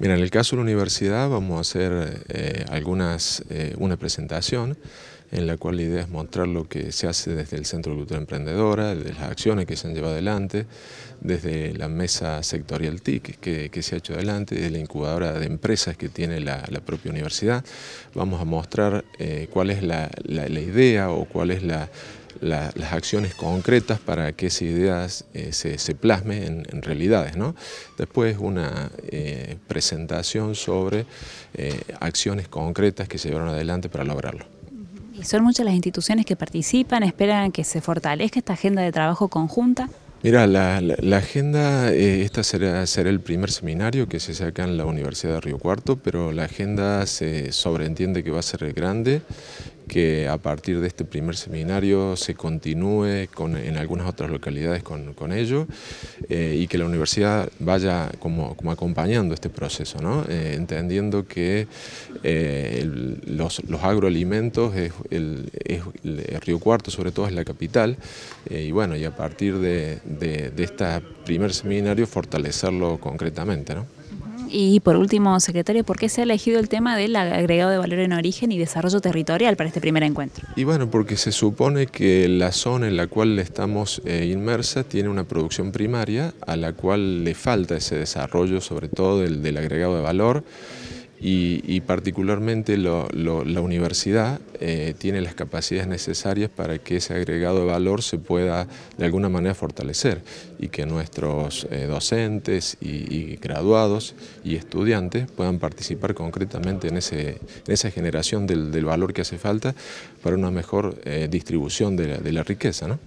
Mira, en el caso de la universidad vamos a hacer eh, algunas, eh, una presentación en la cual la idea es mostrar lo que se hace desde el Centro de Cultura Emprendedora, desde las acciones que se han llevado adelante, desde la mesa sectorial TIC que, se ha hecho adelante, desde la incubadora de empresas que tiene la, propia universidad. Vamos a mostrar eh, cuál es la idea o cuál es la, las acciones concretas para que esas idea eh, se, plasme plasmen en, realidades. Después una eh, presentación sobre eh, acciones concretas que se llevaron adelante para lograrlo. ¿Y son muchas las instituciones que participan? ¿Esperan que se fortalezca esta agenda de trabajo conjunta? Mira, la, agenda, esta será, será, el primer seminario que se saca en la Universidad de Río Cuarto, pero la agenda se sobreentiende que va a ser grande que a partir de este primer seminario se continúe con, en algunas otras localidades con, ello eh, y que la universidad vaya como, acompañando este proceso, ¿no? Eh, entendiendo que eh, los, agroalimentos, es, el, Río Cuarto sobre todo es la capital y bueno, y a partir de, de, de este primer seminario fortalecerlo concretamente. ¿no? Y por último, secretario, ¿por qué se ha elegido el tema del agregado de valor en origen y desarrollo territorial para este primer encuentro? Y bueno, porque se supone que la zona en la cual estamos eh, inmersa tiene una producción primaria a la cual le falta ese desarrollo, sobre todo del agregado de valor y, particularmente la universidad eh, tiene las capacidades necesarias para que ese agregado de valor se pueda de alguna manera fortalecer y que nuestros eh, docentes y, graduados y estudiantes puedan participar concretamente en, en esa generación del, valor que hace falta para una mejor eh, distribución de la, riqueza.